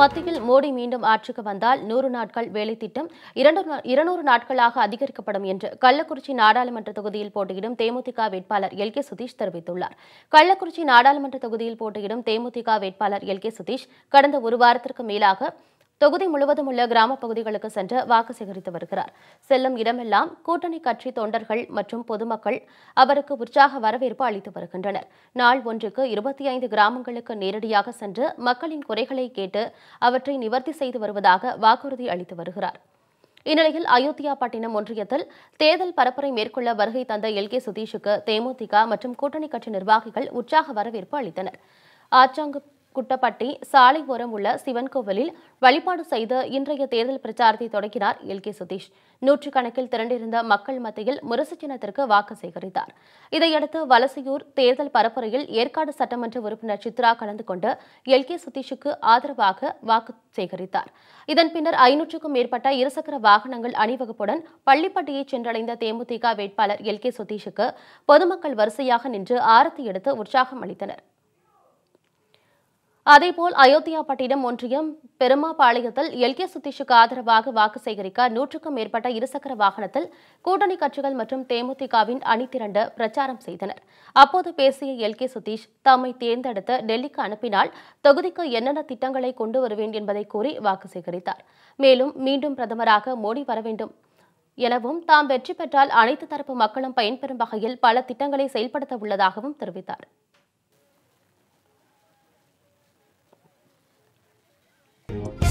மத்தியில் மோடி மீண்டும் ஆட்சிக்கு வந்தால் நூறு நாட்கள் வேலை திட்டம் இருநூறு நாட்களாக அதிகரிக்கப்படும் என்று கள்ளக்குறிச்சி நாடாளுமன்ற தொகுதியில் போட்டியிடும் தேமுதிக வேட்பாளர் எல் கே சுதீஷ் தெரிவித்துள்ளார் கள்ளக்குறிச்சி நாடாளுமன்ற தொகுதியில் போட்டியிடும் தேமுதிக வேட்பாளர் எல் கே சுதீஷ் கடந்த ஒரு வாரத்திற்கு மேலாக தொகுதி முழுவதும் உள்ள கிராம பகுதிகளுக்கு சென்று வாக்கு சேகரித்து வருகிறார் செல்லும் இடமெல்லாம் கூட்டணி கட்சி தொண்டர்கள் மற்றும் பொதுமக்கள் அவருக்கு உற்சாக வரவேற்பு அளித்து வருகின்றனர் நாள் ஒன்றுக்கு இருபத்தி ஐந்து கிராமங்களுக்கு நேரடியாக சென்று மக்களின் குறைகளை கேட்டு அவற்றை நிவர்த்தி செய்து வருவதாக வாக்குறுதி அளித்து வருகிறார் இந்நிலையில் அயோத்தியா பட்டினம் ஒன்றியத்தில் தேர்தல் பரப்புரை மேற்கொள்ள வருகை தந்த எல் கே சுதீஷுக்கு தேமுதிக மற்றும் கூட்டணி கட்சி நிர்வாகிகள் உற்சாக வரவேற்பு அளித்தனர் ஆச்சாங்கு குட்டப்பட்டி சாலை ஓரம் உள்ள சிவன் கோவிலில் வழிபாடு செய்து இன்றைய தேர்தல் பிரச்சாரத்தை தொடங்கினார் எல் கே சதீஷ் நூற்றுக்கணக்கில் திரண்டிருந்த மக்கள் மத்தியில் முரசு சின்னத்திற்கு வாக்கு சேகரித்தார் இதையடுத்து வலசையூர் தேர்தல் பரப்புரையில் ஏற்காடு சட்டமன்ற உறுப்பினர் சித்ரா கலந்து கொண்டு எல் கே சதீஷுக்கு ஆதரவாக வாக்கு சேகரித்தார் இதன் பின்னர் ஐநூற்றுக்கும் மேற்பட்ட இருசக்கர வாகனங்கள் அணிவகுப்புடன் பள்ளிப்பட்டியை சென்றடைந்த தேமுதிக வேட்பாளர் எல் கே சதீஷுக்கு பொதுமக்கள் வரிசையாக நின்று ஆரத்தி எடுத்து உற்சாகம் அளித்தனர் அதேபோல் அயோத்தியா பட்டினம் ஒன்றியம் பெருமாபாளையத்தில் எல் கே சுதீஷுக்கு ஆதரவாக வாக்கு சேகரிக்க நூற்றுக்கும் மேற்பட்ட இருசக்கர வாகனத்தில் கூட்டணி கட்சிகள் மற்றும் தேமுதிகவின் அணி திரண்டு பிரச்சாரம் செய்தனர் அப்போது பேசிய எல் கே சுதீஷ் தம்மை தேர்ந்தெடுத்த டெல்லிக்கு அனுப்பினால் தொகுதிக்கு என்னென்ன திட்டங்களை கொண்டு வருவேன் என்பதை கூறி வாக்கு சேகரித்தார் மேலும் மீண்டும் பிரதமராக மோடி வர வேண்டும் எனவும் தாம் வெற்றி பெற்றால் அனைத்து தரப்பு மக்களும் பயன்பெறும் வகையில் பல திட்டங்களை செயல்படுத்த உள்ளதாகவும் தெரிவித்தார் Вот.